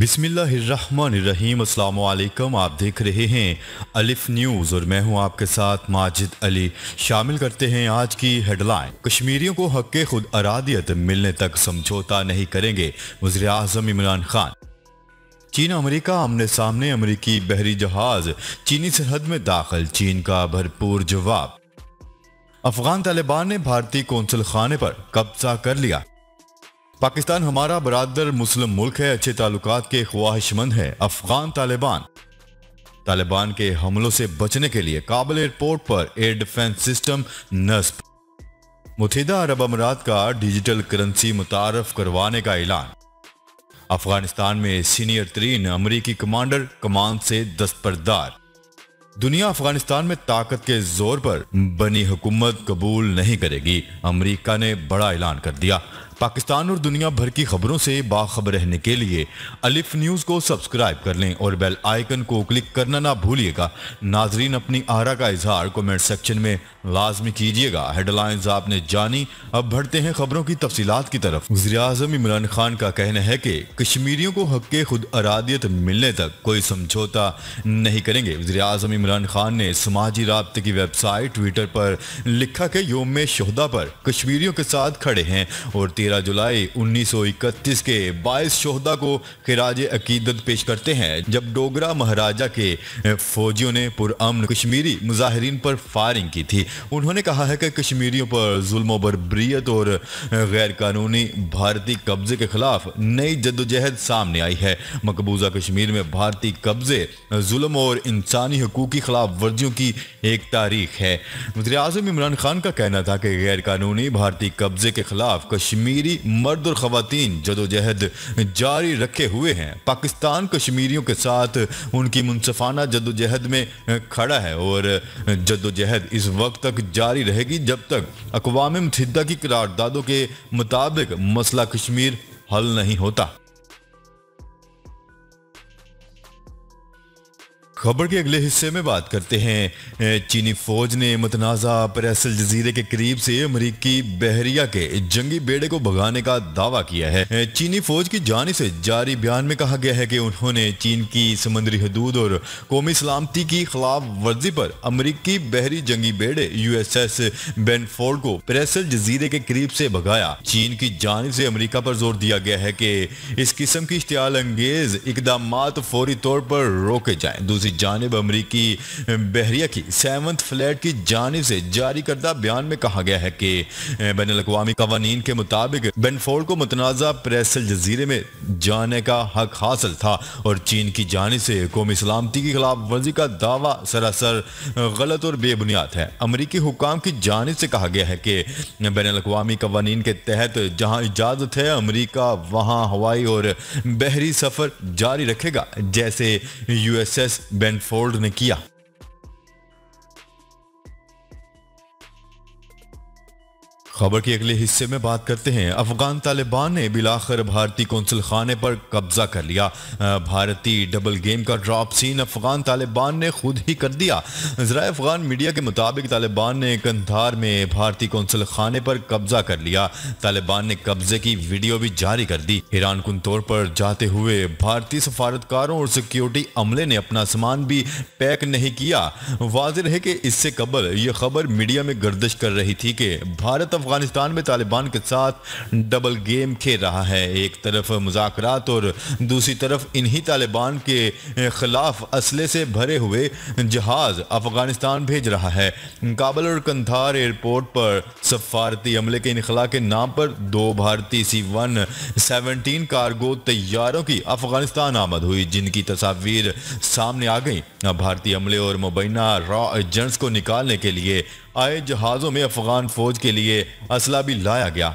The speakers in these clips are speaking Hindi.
अस्सलाम अल्लाम आप देख रहे हैं अलिफ न्यूज़ और मैं हूं आपके साथ माजिद अली शामिल करते हैं आज की हेडलाइन कश्मीरियों को हक खुद अरादियत मिलने तक समझौता नहीं करेंगे वजी अजम इमरान खान चीन अमेरिका आमने सामने अमेरिकी बहरी जहाज चीनी सरहद में दाखिल चीन का भरपूर जवाब अफगान तालिबान ने भारतीय कौंसल खाने पर कब्जा कर लिया पाकिस्तान हमारा बरदर मुस्लिम मुल्क है अच्छे ताल्लुक के ख्वाहिशमंद है अफगान तालिबान तालिबान के हमलों से बचने के लिए काबुल एयरपोर्ट पर एयर डिफेंस सिस्टम नस्ब मुतहदा अरब अमारात का डिजिटल करेंसी मुतारफ करवाने का ऐलान अफगानिस्तान में सीनियर तरीन अमरीकी कमांडर कमान से दस्तरदार दुनिया अफगानिस्तान में ताकत के जोर पर बनी हुकूमत कबूल नहीं करेगी अमरीका ने बड़ा ऐलान कर दिया पाकिस्तान और दुनिया भर की खबरों से बाखबर रहने के लिए अलिफ न्यूज़ को सब्सक्राइब कर लें और बेल आइकन को क्लिक करना ना भूलिएगा नाजरीन अपनी आरा का इजहार कमेंट सेक्शन में लाजमी कीजिएगा हेडलाइंस आपने जानी अब बढ़ते हैं खबरों की तफसीत की तरफ वजी अजम इमरान खान का कहना है कि कश्मीरियों को हक के खुद अरादियत मिलने तक कोई समझौता नहीं करेंगे वजी अजम इमरान खान ने समाजी रबते की वेबसाइट ट्विटर पर लिखा कि योम शहदा पर कश्मीरियों के साथ खड़े हैं और तेरह 13 जुलाई 1931 के 22 शोहदा को खराज अकीदत पेश करते हैं जब डोगरा महाराजा के फौजियों ने पुरान कश्मीरी मुजाहरीन पर फायरिंग की थी उन्होंने कहा है कि कश्मीरियों पर बरबरीत और गैर कानूनी भारतीय कब्जे के खिलाफ नई जदोजहद सामने आई है मकबूजा कश्मीर में भारतीय कब्जे जुल्म और इंसानी हकूक की खिलाफ वर्जियों की एक तारीख है वजी अजम इमरान खान का कहना था कि गैर कानूनी भारतीय कब्जे के खिलाफ कश्मीर कश्मीरी मर्द और खातन जदोजहद जारी रखे हुए हैं पाकिस्तान कश्मीरियों के साथ उनकी मुनफाना जदोजहद में खड़ा है और जदोजहद इस वक्त तक जारी रहेगी जब तक अकवा मुतहदा की करारदादों के मुताबिक मसला कश्मीर हल नहीं होता खबर के अगले हिस्से में बात करते हैं चीनी फौज ने मतनाज़ा प्रेसल जजीरे के करीब से अमरीकी बहरिया के जंगी बेड़े को भगाने का दावा किया है चीनी फौज की जानी से जारी बयान में कहा गया है कि उन्होंने चीन की समुद्री हदूद और कौमी सलामती की खिलाफ वर्जी पर अमरीकी बहरी जंगी बेड़े यू एस एस बेनफोर्ड को प्रेसल जजीरे के करीब से भगाया चीन की जानी से अमरीका पर जोर दिया गया है कि इस किस्म की इश्तियाल अंगेज इकदाम फौरी तौर पर रोके जाए दूसरी जानब अमरीकी बहरिया की सेवंथ फ्लैट की जानब से जारी करदा बयान में कहा गया है कि बैन अवी कवानीन के मुताबिक बेनफोर्ड को मुतनाज़ प्रेसल जजीरे में जाने का हक हासिल था और चीन की जानब से कौमी सलामती की खिलाफ वर्जी का दावा सरासर गलत और बेबुनियाद है अमरीकी हुकाम की जानब से कहा गया है कि बैन अवी कवानीन के तहत जहाँ इजाज़त है अमरीका वहाँ हवाई और बहरी सफ़र जारी रखेगा जैसे यू एस एस बेनफोल्ड ने किया खबर के अगले हिस्से में बात करते हैं अफगान तालिबान ने बिलाखर भारतीय कौंसल खाने पर कब्जा कर लिया भारतीय डबल गेम का ड्रॉप सीन अफगान तालिबान ने खुद ही कर दिया जरा अफगान मीडिया के मुताबिक तालिबान ने कंधार में भारतीय कौंसल खाने पर कब्जा कर लिया तालिबान ने कब्जे की वीडियो भी जारी कर दी ईरान कन तौर पर जाते हुए भारतीय सफारतकारों और सिक्योरिटी अमले ने अपना सामान भी पैक नहीं किया वाजिर है कि इससे कबल यह खबर मीडिया में गर्दिश कर रही थी कि भारत अफगान अफगानिस्तान में तालिबान के साथ डबल गेम खेल रहा है एक तरफ मुजात और दूसरी तरफ इन्हीं तालिबान के खिलाफ असले से भरे हुए जहाज अफगानिस्तान भेज रहा है काबल और कंधार एयरपोर्ट पर सफारती अमले के इनखला के नाम पर दो भारतीय सी वन सेवनटीन कार्गो तैयारों की अफगानिस्तान आमद हुई जिनकी तस्वीर सामने आ गई भारतीय अमले और मुबैना रॉ एजेंट्स को निकालने के लिए आए जहाज़ों में अफगान फौज के लिए असला भी लाया गया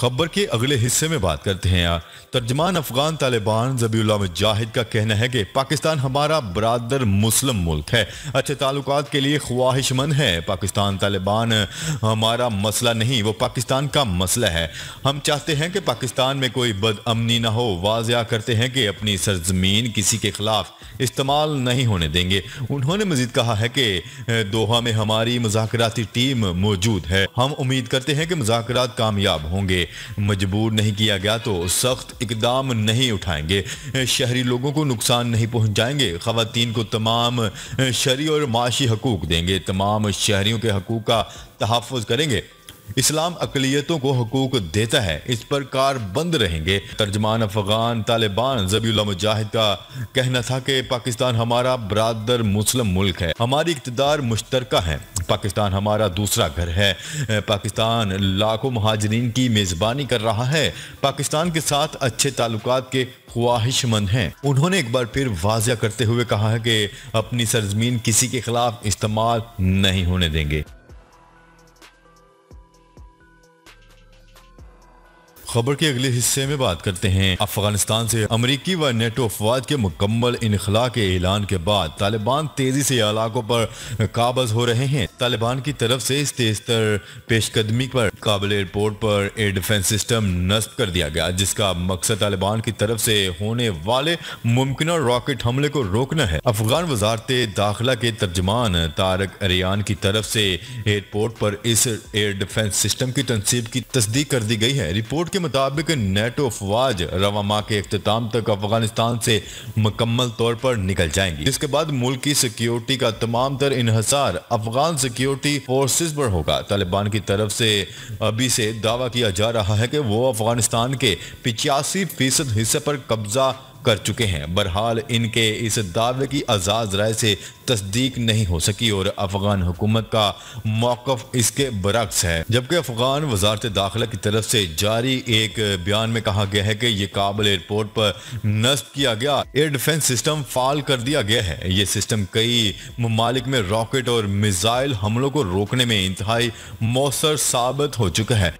खबर के अगले हिस्से में बात करते हैं यार तर्जमान अफगान तालिबान जबीला जाहिद का कहना है कि पाकिस्तान हमारा बरदर मुस्लिम मुल्क है अच्छे ताल्लुक के लिए ख्वाहिशमंद है पाकिस्तान तालिबान हमारा मसला नहीं वो पाकिस्तान का मसला है हम चाहते हैं कि पाकिस्तान में कोई बदअमनी ना हो वाजिया करते हैं कि अपनी सरजमीन किसी के खिलाफ इस्तेमाल नहीं होने देंगे उन्होंने मजीद कहा है कि दोहा में हमारी मुजाकती टीम मौजूद है हम उम्मीद करते हैं कि मुजाकर कामयाब होंगे मजबूर नहीं किया गया तो सख्त इकदाम नहीं उठाएंगे शहरी लोगों को नुकसान नहीं पहुंचाएंगे खातन को तमाम शहरी और माशी हकूक़ देंगे तमाम शहरीों के हकूक़ का तहफ़ करेंगे इस्लाम अकलीतों को हकूक देता है इस पर कार बंद रहेंगे तर्जमान अफगान तालिबान जबील मुजाहिद का कहना था कि पाकिस्तान हमारा बरदर मुस्लिम मुल्क है हमारी इकतदार मुश्तर है पाकिस्तान हमारा दूसरा घर है पाकिस्तान लाखों महाजरीन की मेज़बानी कर रहा है पाकिस्तान के साथ अच्छे ताल्लुक के ख्वाहिशमंद हैं उन्होंने एक बार फिर वाजिया करते हुए कहा है कि अपनी सरजमीन किसी के खिलाफ इस्तेमाल नहीं होने देंगे खबर के अगले हिस्से में बात करते हैं अफगानिस्तान से अमरीकी व नेटो अफवाज के मुकम्मल इनखला के ऐलान के बाद तालिबान तेजी से इलाकों पर काबज हो रहे हैं तालिबान की तरफ से इस तेजतर पेशकदमी पर काबिल एयरपोर्ट पर एयर डिफेंस सिस्टम नस्ब कर दिया गया जिसका मकसद तालिबान की तरफ से होने वाले मुमकिन रॉकेट हमले को रोकना है अफगान वजारत दाखिला के तर्जमान तारक अरियान की तरफ से एयरपोर्ट पर इस एयर डिफेंस सिस्टम की तनसीब की तस्दीक कर दी गई है रिपोर्ट के के मुताबिक नेटो अफवाज रवा माह के अख्ताम तक अफगानिस्तान से मुकम्मल तौर पर निकल जाएंगी जिसके बाद मुल्क की सिक्योरिटी का तमाम तर इहसार अफगान सिक्योरिटी फोर्सेज पर होगा तालिबान की तरफ से अभी से दावा किया जा रहा है कि वो अफगानिस्तान के पिचासी फीसद हिस्से पर कब्जा कर चुके हैं बहरहाल इनके इस दावे की आज़ाद राय से तस्दीक नहीं हो सकी और अफगान हुकूमत का मौकफ इसके बरक्स है जबकि अफगान वजारत दाखिला की तरफ से जारी एक बयान में कहा गया है कि ये काबुल एयरपोर्ट पर नस्ब किया गया एयर डिफेंस सिस्टम फाल कर दिया गया है ये सिस्टम कई ममालिक में रॉकेट और मिज़ाइल हमलों को रोकने में इंतहाई मौसर साबित हो चुका है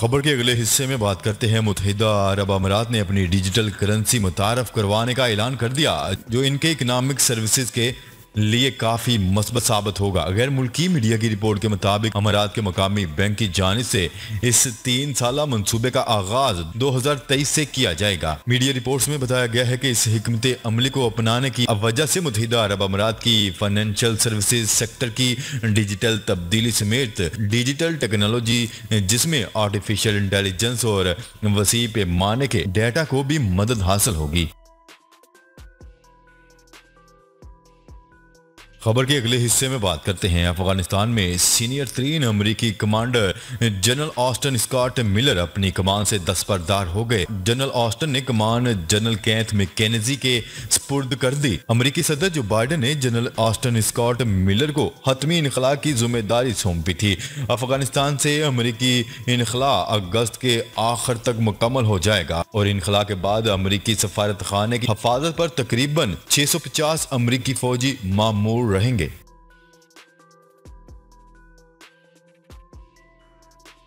खबर के अगले हिस्से में बात करते हैं मुतहदा अरब अमारात ने अपनी डिजिटल करेंसी मुतारफ करवाने का ऐलान कर दिया जो इनके इकनॉमिक सर्विसेज के लिए काफी मस्बत साबित होगा गैर मुल्की मीडिया की रिपोर्ट के मुताबिक अमारात के मकामी बैंक की जानब से इस तीन साल मनसूबे का आगाज 2023 से किया जाएगा मीडिया रिपोर्ट्स में बताया गया है कि इस हमत अमले को अपनाने की वजह से मुतहदा अरब अमारात की फाइनेंशियल सर्विसेज सेक्टर की डिजिटल तब्दीली समेत डिजिटल टेक्नोलॉजी जिसमें आर्टिफिशियल इंटेलिजेंस और वसी पैमाने के डेटा को भी मदद हासिल होगी खबर के अगले हिस्से में बात करते हैं अफगानिस्तान में सीनियर तीन अमरीकी commander general Austin Scott Miller अपनी कमान से दस्परदार हो गए जनरल ऑस्टन ने कमान जनरल कैथ में के स्पुर्द कर दी अमरीकी सदर जो बाइडन ने जनरल ऑस्टन स्कॉट मिलर को हतमी इनखला की जिम्मेदारी सौंपी थी अफगानिस्तान से अमरीकी इनखला अगस्त के आखिर तक मुकम्मल हो जाएगा और इनखला के बाद अमरीकी सफारत खाने की हफाजत पर तकरीबन छह पचास अमरीकी फौजी मामूर रहेंगे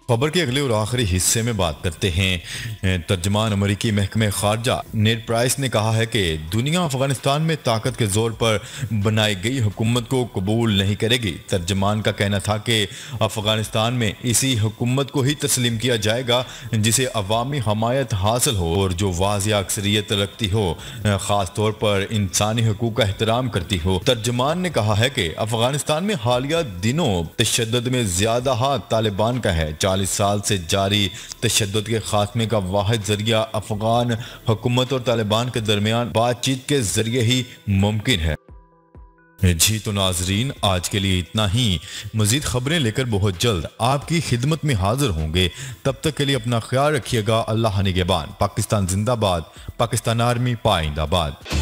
खबर के अगले और आखिरी हिस्से में बात करते हैं तर्जमान अमरीकी महकमे खारजा नेट प्राइस ने कहा है कि दुनिया अफगानिस्तान में ताकत के जोर पर बनाई गई हुकूमत को कबूल नहीं करेगी तर्जमान का कहना था कि अफगानिस्तान में इसी हुकूमत को ही तस्लीम किया जाएगा जिसे अवामी हमायत हासिल हो और जो वाजिया अक्सरियत रखती हो ख़ास तौर पर इंसानी हकूक का एहतराम करती हो तर्जमान ने कहा है कि अफगानिस्तान में हालिया दिनों तशद में ज़्यादा हाथ तालिबान का है चालीस साल से जारी तशद के खात्मे का वाद जरिया अफगान हुकूमत और तालिबान के दरमियान बातचीत के जरिए ही मुमकिन है जी तो नाजरीन आज के लिए इतना ही मज़ीद खबरें लेकर बहुत जल्द आपकी खिदमत में हाजिर होंगे तब तक के लिए अपना ख्याल रखिएगा अल्लाह निगेबान पाकिस्तान जिंदाबाद पाकिस्तान आर्मी पाइंदाबाद